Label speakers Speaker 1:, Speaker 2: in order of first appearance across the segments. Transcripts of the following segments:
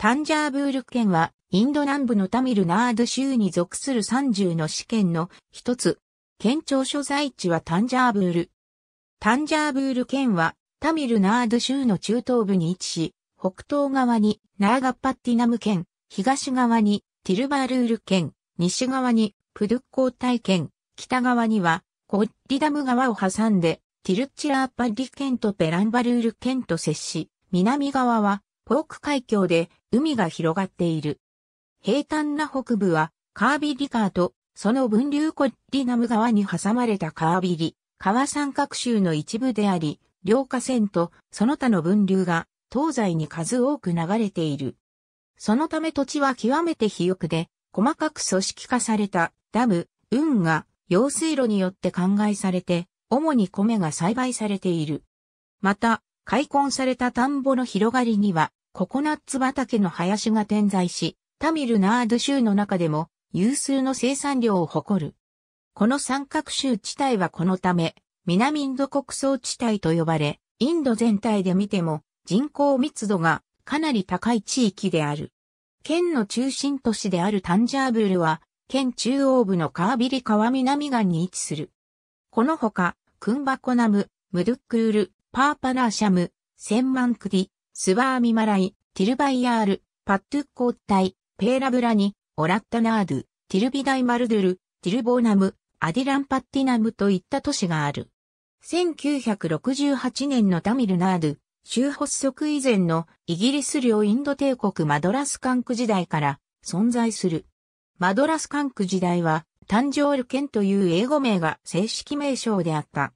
Speaker 1: タンジャーブール県は、インド南部のタミルナード州に属する30の市県の一つ。県庁所在地はタンジャーブール。タンジャーブール県は、タミルナード州の中東部に位置し、北東側にナーガッパッティナム県、東側にティルバールール県、西側にプドゥッコータ県、北側にはコッディダム川を挟んでティルッチラーパッリ県とペランバルール県と接し、南側はポーク海峡で海が広がっている。平坦な北部はカービリ川とその分流コッリナム川に挟まれたカービリ、川三角州の一部であり、両河川とその他の分流が東西に数多く流れている。そのため土地は極めて肥沃で、細かく組織化されたダム、運河、用水路によって灌漑されて、主に米が栽培されている。また、開墾された田んぼの広がりには、ココナッツ畑の林が点在し、タミルナード州の中でも有数の生産量を誇る。この三角州地帯はこのため、南インド国層地帯と呼ばれ、インド全体で見ても人口密度がかなり高い地域である。県の中心都市であるタンジャーブールは、県中央部のカービリ川南岸に位置する。このほか、クンバコナム、ムドゥックール、パーパラーシャム、センマンクディ、スワーミマライ、ティルバイヤール、パットゥッコッタイ、ペーラブラニ、オラッタナードゥ、ティルビダイマルドゥル、ティルボーナム、アディランパッティナムといった都市がある。1968年のタミルナードゥ、州発足以前のイギリス領インド帝国マドラス管区時代から存在する。マドラス管区時代は、タンジョール県という英語名が正式名称であった。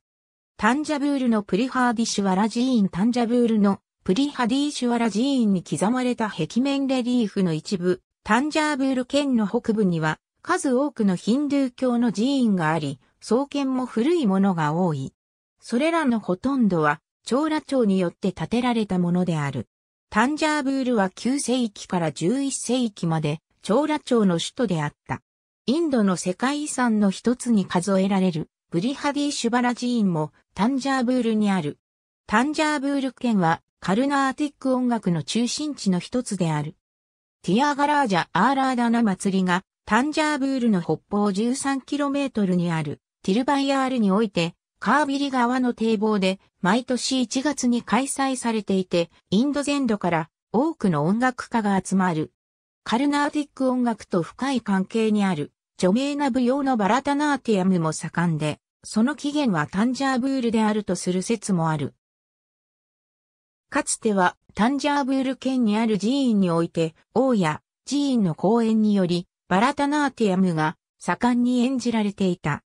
Speaker 1: タンジャブールのプリハーディシュワラジーンタンジャブールのプリハディーシュワラ寺院に刻まれた壁面レリーフの一部、タンジャーブール県の北部には、数多くのヒンドゥー教の寺院があり、創建も古いものが多い。それらのほとんどは、長羅朝によって建てられたものである。タンジャーブールは9世紀から11世紀まで、長羅朝の首都であった。インドの世界遺産の一つに数えられる、ブリハディ・シュバラ寺院も、タンジャーブールにある。タンジャーブール県はカルナーティック音楽の中心地の一つである。ティアガラージャ・アーラーダナ祭りが、タンジャーブールの北方 13km にあるティルバイアールにおいて、カービリ川の堤防で毎年1月に開催されていて、インド全土から多くの音楽家が集まる。カルナーティック音楽と深い関係にある著名な舞踊のバラタナーティアムも盛んで、その起源はタンジャーブールであるとする説もある。かつてはタンジャーブール県にある寺院において、王や寺院の公演により、バラタナーティアムが盛んに演じられていた。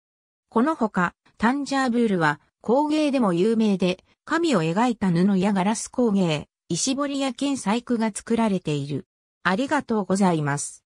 Speaker 1: このほか、タンジャーブールは工芸でも有名で、神を描いた布やガラス工芸、石彫りや剣細工が作られている。ありがとうございます。